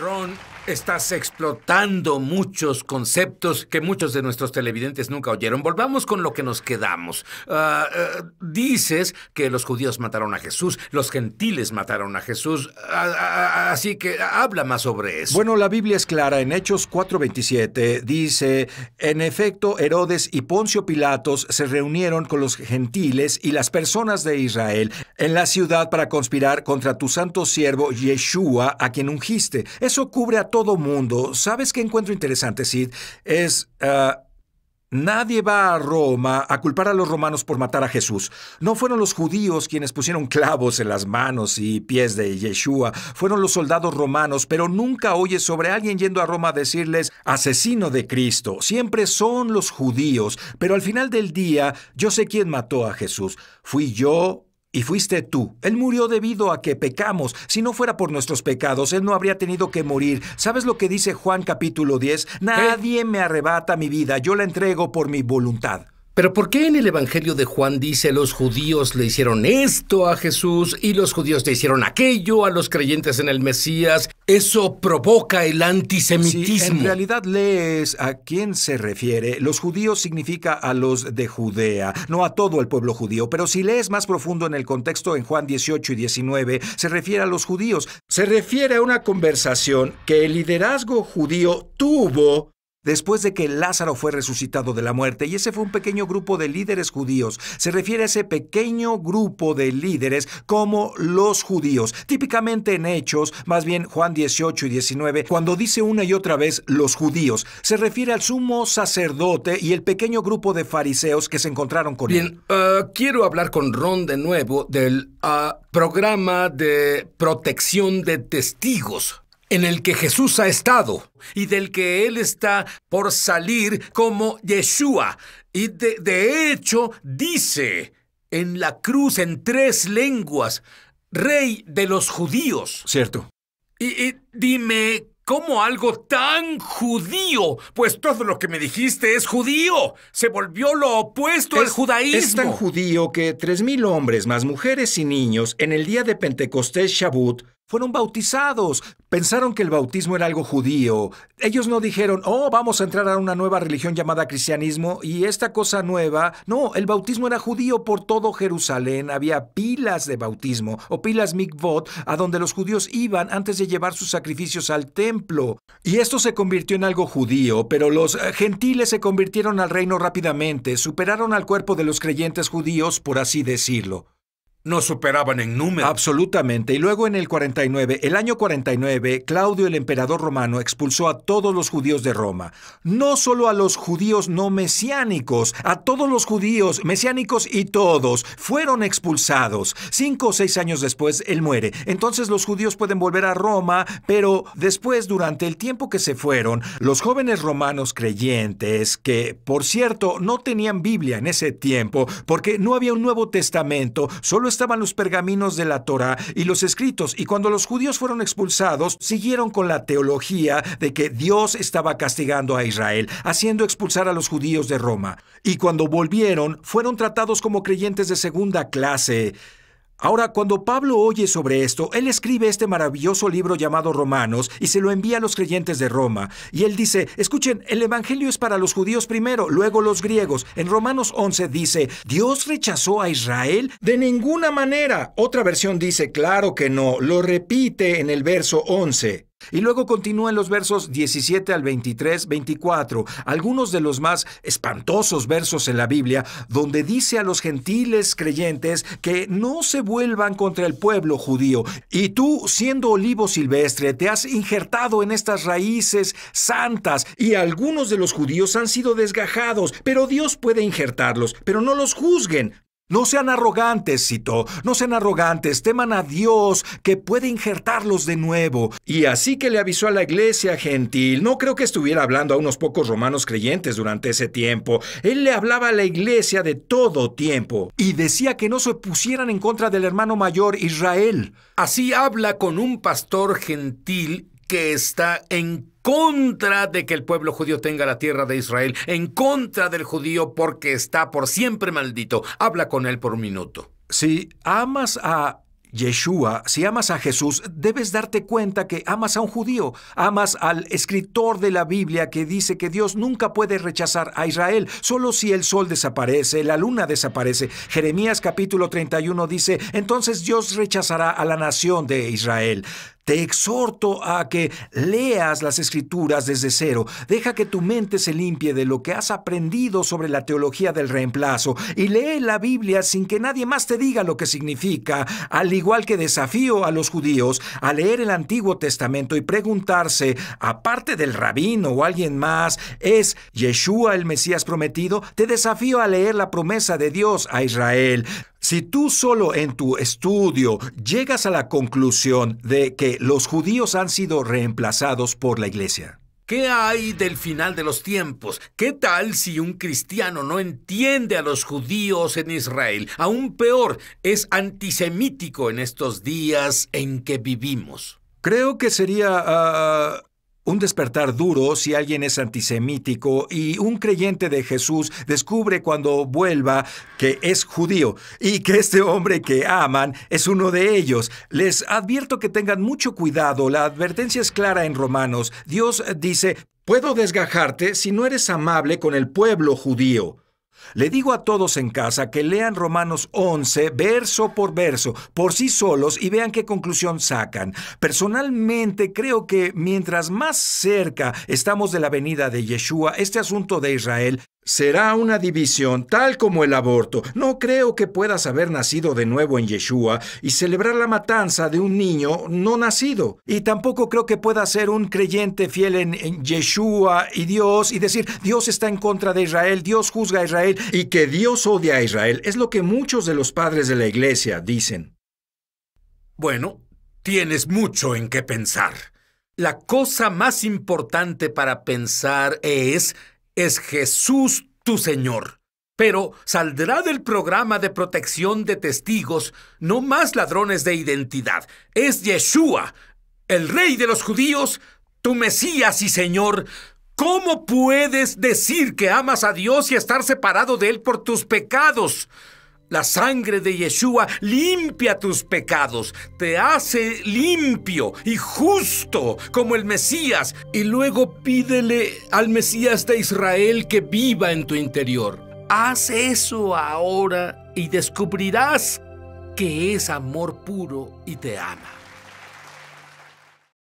Ron, estás explotando muchos conceptos que muchos de nuestros televidentes nunca oyeron. Volvamos con lo que nos quedamos. Ah, ah, dices que los judíos mataron a Jesús, los gentiles mataron a Jesús, ah, así que habla más sobre eso. Bueno, la Biblia es clara. En Hechos 4:27 dice, en efecto, Herodes y Poncio Pilatos se reunieron con los gentiles y las personas de Israel en la ciudad para conspirar contra tu santo siervo Yeshua, a quien ungiste. Eso cubre a todo mundo. ¿Sabes qué encuentro interesante, Sid? Es... Ah, nadie va a Roma a culpar a los romanos por matar a Jesús. No fueron los judíos quienes pusieron clavos en las manos y pies de Yeshua, fueron los soldados romanos, pero nunca oyes sobre alguien yendo a Roma a decirles asesino de Cristo. Siempre son los judíos, pero al final del día yo sé quién mató a Jesús. Fui yo y fuiste tú. Él murió debido a que pecamos. Si no fuera por nuestros pecados, Él no habría tenido que morir. ¿Sabes lo que dice Juan capítulo 10? Nadie me arrebata mi vida, yo la entrego por mi voluntad. Pero ¿por qué en el Evangelio de Juan dice los judíos le hicieron esto a Jesús y los judíos le hicieron aquello a los creyentes en el Mesías? Eso provoca el antisemitismo. en realidad lees a quién se refiere. Los judíos significa a los de Judea, no a todo el pueblo judío. Pero si lees más profundo en el contexto en Juan 18 y 19, se refiere a los judíos. Se refiere a una conversación que el liderazgo judío tuvo Después de que Lázaro fue resucitado de la muerte, y ese fue un pequeño grupo de líderes judíos, se refiere a ese pequeño grupo de líderes como los judíos. Típicamente en Hechos, más bien Juan 18 y 19, cuando dice una y otra vez los judíos, se refiere al sumo sacerdote y el pequeño grupo de fariseos que se encontraron con él. Bien, eh, quiero hablar con Ron de nuevo del ah, programa de protección de testigos en el que Jesús ha estado y del que Él está por salir como Yeshua. Y de, hecho dice en la cruz en tres lenguas, Rey de los judíos. Cierto. y, dime, ¿Cómo algo tan judío? Pues todo lo que me dijiste es judío. Se volvió lo opuesto al judaísmo. Es tan judío que tres mil hombres, más mujeres y niños, en el día de Pentecostés Shabbat, fueron bautizados. Pensaron que el bautismo era algo judío. Ellos no dijeron, oh, vamos a entrar a una nueva religión llamada cristianismo y esta cosa nueva. No, el bautismo era judío por todo Jerusalén. Había pilas de bautismo o pilas mikvot a donde los judíos iban antes de llevar sus sacrificios al templo. Y esto se convirtió en algo judío, pero los eh, gentiles se convirtieron al reino rápidamente, superaron al cuerpo de los creyentes judíos, por así decirlo no superaban en número. Absolutamente. Y luego en el 49, el año 49, Claudio el emperador romano expulsó a todos los judíos de Roma. No solo a los judíos no mesiánicos, a todos los judíos, mesiánicos y todos, fueron expulsados. Cinco o seis años después, él muere. Entonces los judíos pueden volver a Roma, pero después, durante el tiempo que se fueron, los jóvenes romanos creyentes, que por cierto no tenían Biblia en ese tiempo, porque no había un Nuevo Testamento, solo estaban los pergaminos de la Torá y los escritos, y cuando los judíos fueron expulsados, siguieron con la teología de que Dios estaba castigando a Israel, haciendo expulsar a los judíos de Roma. Y cuando volvieron, fueron tratados como creyentes de segunda clase. Ahora, cuando Pablo oye sobre esto, él escribe este maravilloso libro llamado Romanos y se lo envía a los creyentes de Roma. Y él dice, escuchen, el Evangelio es para los judíos primero, luego los griegos. En Romanos 11 dice, Dios rechazó a Israel de ninguna manera. Otra versión dice, claro que no, lo repite en el verso 11. Y luego continúa los versos 17 al 23, 24, algunos de los más espantosos versos en la Biblia, donde dice a los gentiles creyentes que no se vuelvan contra el pueblo judío. Y tú, siendo olivo silvestre, te has injertado en estas raíces santas, y algunos de los judíos han sido desgajados, pero Dios puede injertarlos, pero no los juzguen, no sean arrogantes, citó, no sean arrogantes, teman a Dios que puede injertarlos de nuevo. Y así que le avisó a la iglesia gentil, no creo que estuviera hablando a unos pocos romanos creyentes durante ese tiempo, él le hablaba a la iglesia de todo tiempo y decía que no se pusieran en contra del hermano mayor Israel. Así habla con un pastor gentil que está en contra de que el pueblo judío tenga la tierra de Israel, en contra del judío porque está por siempre maldito. Habla con él por un minuto. Si amas a Yeshua, si amas a Jesús, debes darte cuenta que amas a un judío, amas al escritor de la Biblia que dice que Dios nunca puede rechazar a Israel, solo si el sol desaparece, la luna desaparece. Jeremías capítulo 31 dice, entonces Dios rechazará a la nación de Israel. Te exhorto a que leas las escrituras desde cero. Deja que tu mente se limpie de lo que has aprendido sobre la teología del reemplazo y lee la Biblia sin que nadie más te diga lo que significa, al igual que desafío a los judíos a leer el Antiguo Testamento y preguntarse, aparte del rabino o alguien más, ¿es Yeshua el Mesías prometido? Te desafío a leer la promesa de Dios a Israel. Si tú solo en tu estudio llegas a la conclusión de que los judíos han sido reemplazados por la iglesia, ¿Qué hay del final de los tiempos? ¿Qué tal si un cristiano no entiende a los judíos en Israel? Aún peor, es antisemítico en estos días en que vivimos. Creo que sería ah, un despertar duro si alguien es antisemítico y un creyente de Jesús descubre cuando vuelva que es judío y que este hombre que aman es uno de ellos. Les advierto que tengan mucho cuidado, la advertencia es clara en Romanos. Dios dice, puedo desgajarte si no eres amable con el pueblo judío. Le digo a todos en casa que lean Romanos 11 verso por verso, por sí solos, y vean qué conclusión sacan. Personalmente creo que mientras más cerca estamos de la venida de Yeshua, este asunto de Israel Será una división tal como el aborto. No creo que puedas haber nacido de nuevo en Yeshua y celebrar la matanza de un niño no nacido. Y tampoco creo que puedas ser un creyente fiel en, en, Yeshua y Dios y decir, Dios está en contra de Israel, Dios juzga a Israel y que Dios odia a Israel. Es lo que muchos de los padres de la iglesia dicen. Bueno, tienes mucho en qué pensar. La cosa más importante para pensar es es Jesús tu Señor. Pero saldrá del programa de protección de testigos no más ladrones de identidad. Es Yeshua, el rey de los judíos, tu Mesías y Señor. ¿Cómo puedes decir que amas a Dios y estar separado de Él por tus pecados? La sangre de Yeshua limpia tus pecados, te hace limpio y justo como el Mesías. Y luego pídele al Mesías de Israel que viva en tu interior. Haz eso ahora y descubrirás que es amor puro y te ama.